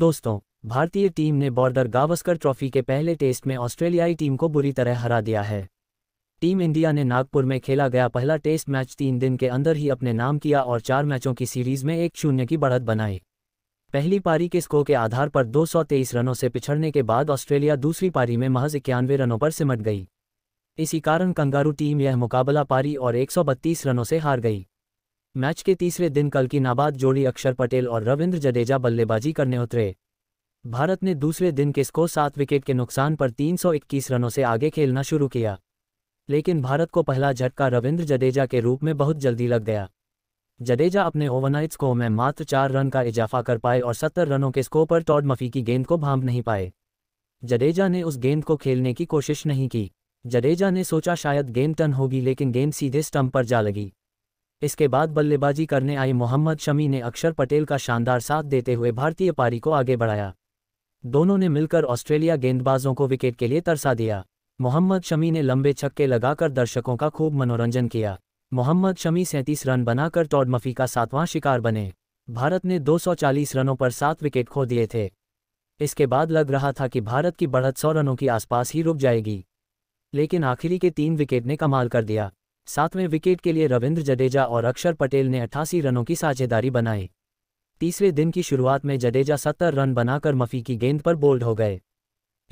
दोस्तों भारतीय टीम ने बॉर्डर गावस्कर ट्रॉफी के पहले टेस्ट में ऑस्ट्रेलियाई टीम को बुरी तरह हरा दिया है टीम इंडिया ने नागपुर में खेला गया पहला टेस्ट मैच तीन दिन के अंदर ही अपने नाम किया और चार मैचों की सीरीज में एक शून्य की बढ़त बनाई पहली पारी के स्कोर के आधार पर 223 रनों से पिछड़ने के बाद ऑस्ट्रेलिया दूसरी पारी में महज इक्यानवे रनों पर सिमट गई इसी कारण कंगारू टीम यह मुकाबला पारी और एक रनों से हार गई मैच के तीसरे दिन कल की नाबाद जोड़ी अक्षर पटेल और रविंद्र जडेजा बल्लेबाजी करने उतरे भारत ने दूसरे दिन के स्कोर सात विकेट के नुकसान पर 321 रनों से आगे खेलना शुरू किया लेकिन भारत को पहला झटका रविंद्र जडेजा के रूप में बहुत जल्दी लग गया जडेजा अपने ओवरनाइट स्कोर में मात्र चार रन का इजाफा कर पाए और सत्तर रनों के स्कोर पर टॉड मफी की गेंद को भांप नहीं पाए जडेजा ने उस गेंद को खेलने की कोशिश नहीं की जडेजा ने सोचा शायद गेंद टन होगी लेकिन गेंद सीधे स्टंप पर जा लगी इसके बाद बल्लेबाजी करने आए मोहम्मद शमी ने अक्षर पटेल का शानदार साथ देते हुए भारतीय पारी को आगे बढ़ाया दोनों ने मिलकर ऑस्ट्रेलिया गेंदबाजों को विकेट के लिए तरसा दिया मोहम्मद शमी ने लंबे छक्के लगाकर दर्शकों का खूब मनोरंजन किया मोहम्मद शमी सैंतीस रन बनाकर टॉड मफी का सातवां शिकार बने भारत ने 240 रनों पर सात विकेट खो दिए थे इसके बाद लग रहा था कि भारत की बढ़त सौ रनों के आसपास ही रुक जाएगी लेकिन आखिरी के तीन विकेट ने कमाल कर दिया सातवें विकेट के लिए रविंद्र जडेजा और अक्षर पटेल ने अट्ठासी रनों की साझेदारी बनाई तीसरे दिन की शुरुआत में जडेजा सत्तर रन बनाकर मफी की गेंद पर बोल्ड हो गए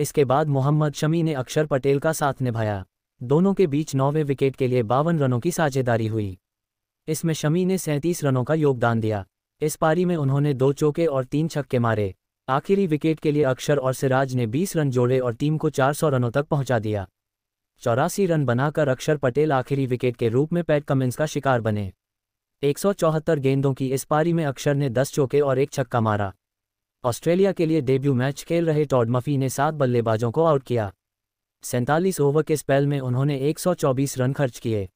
इसके बाद मोहम्मद शमी ने अक्षर पटेल का साथ निभाया दोनों के बीच नौवें विकेट के लिए बावन रनों की साझेदारी हुई इसमें शमी ने सैंतीस रनों का योगदान दिया इस पारी में उन्होंने दो चौके और तीन छक्के मारे आखिरी विकेट के लिए अक्षर और सिराज ने 20 रन जोड़े और टीम को 400 रनों तक पहुंचा दिया चौरासी रन बनाकर अक्षर पटेल आखिरी विकेट के रूप में पैट कमिंस का शिकार बने 174 गेंदों की इस पारी में अक्षर ने 10 चौके और एक छक्का मारा ऑस्ट्रेलिया के लिए डेब्यू मैच खेल रहे टॉड मफी ने सात बल्लेबाजों को आउट किया सैंतालीस ओवर के स्पेल में उन्होंने 124 रन खर्च किए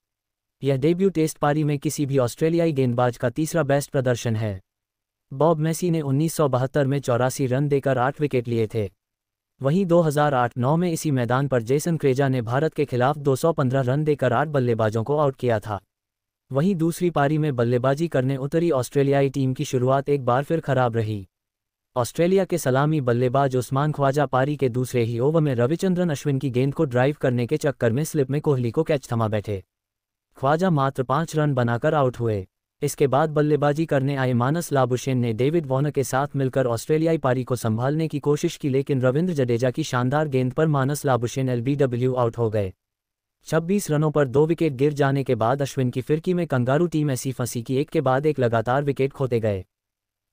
यह डेब्यू टेस्ट पारी में किसी भी ऑस्ट्रेलियाई गेंदबाज का तीसरा बेस्ट प्रदर्शन है बॉब मेसी ने उन्नीस में चौरासी रन देकर आठ विकेट लिए थे वहीं 2008-9 में इसी मैदान पर जेसन क्रेजा ने भारत के खिलाफ 215 रन देकर आठ बल्लेबाजों को आउट किया था वहीं दूसरी पारी में बल्लेबाजी करने उतरी ऑस्ट्रेलियाई टीम की शुरुआत एक बार फिर खराब रही ऑस्ट्रेलिया के सलामी बल्लेबाज उस्मान ख्वाजा पारी के दूसरे ही ओवर में रविचंद्रन अश्विन की गेंद को ड्राइव करने के चक्कर में स्लिप में कोहली को कैच थमा बैठे ख्वाजा मात्र पांच रन बनाकर आउट हुए इसके बाद बल्लेबाजी करने आए मानस लाबुशेन ने डेविड वॉर्न के साथ मिलकर ऑस्ट्रेलियाई पारी को संभालने की कोशिश की लेकिन रविंद्र जडेजा की शानदार गेंद पर मानस लाबुशेन एलबीडब्ल्यू आउट हो गए 26 रनों पर दो विकेट गिर जाने के बाद अश्विन की फिरकी में कंगारू टीम ऐसी फंसी कि एक के बाद एक लगातार विकेट खोते गए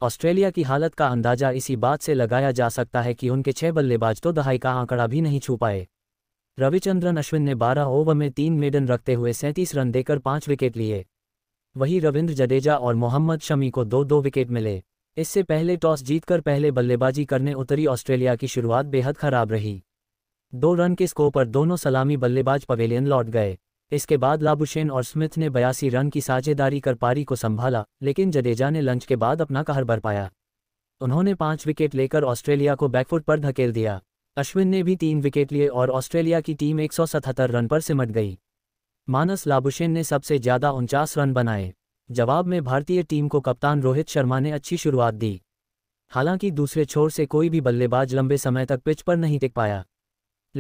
ऑस्ट्रेलिया की हालत का अंदाजा इसी बात से लगाया जा सकता है कि उनके छह बल्लेबाज तो दहाई का आंकड़ा भी नहीं छू पाए रविचंद्रन अश्विन ने 12 ओवर में तीन मेडन रखते हुए 37 रन देकर पांच विकेट लिए वहीं रविंद्र जडेजा और मोहम्मद शमी को दो दो विकेट मिले इससे पहले टॉस जीतकर पहले बल्लेबाजी करने उतरी ऑस्ट्रेलिया की शुरुआत बेहद खराब रही दो रन के स्कोर पर दोनों सलामी बल्लेबाज पवेलियन लौट गए इसके बाद लाबुशेन और स्मिथ ने बयासी रन की साझेदारी कर पारी को संभाला लेकिन जडेजा ने लंच के बाद अपना कहर पाया उन्होंने पांच विकेट लेकर ऑस्ट्रेलिया को बैकफुट पर धकेल दिया अश्विन ने भी तीन विकेट लिए और ऑस्ट्रेलिया की टीम एक रन पर सिमट गई मानस लाबुशेन ने सबसे ज्यादा उनचास रन बनाए जवाब में भारतीय टीम को कप्तान रोहित शर्मा ने अच्छी शुरुआत दी हालांकि दूसरे छोर से कोई भी बल्लेबाज लंबे समय तक पिच पर नहीं टिक पाया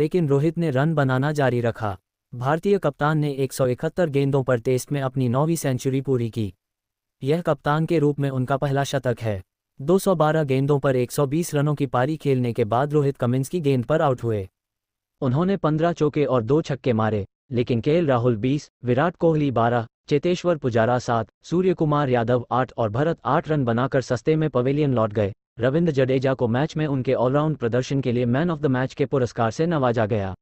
लेकिन रोहित ने रन बनाना जारी रखा भारतीय कप्तान ने एक गेंदों पर टेस्ट में अपनी नौवीं सेंचुरी पूरी की यह कप्तान के रूप में उनका पहला शतक है 212 गेंदों पर 120 रनों की पारी खेलने के बाद रोहित कमिंस की गेंद पर आउट हुए उन्होंने 15 चौके और दो छक्के मारे लेकिन के राहुल 20, विराट कोहली 12, चेतेश्वर पुजारा 7, सूर्य कुमार यादव 8 और भरत 8 रन बनाकर सस्ते में पवेलियन लौट गए रविंद्र जडेजा को मैच में उनके ऑलराउंड प्रदर्शन के लिए मैन ऑफ द मैच के पुरस्कार से नवाजा गया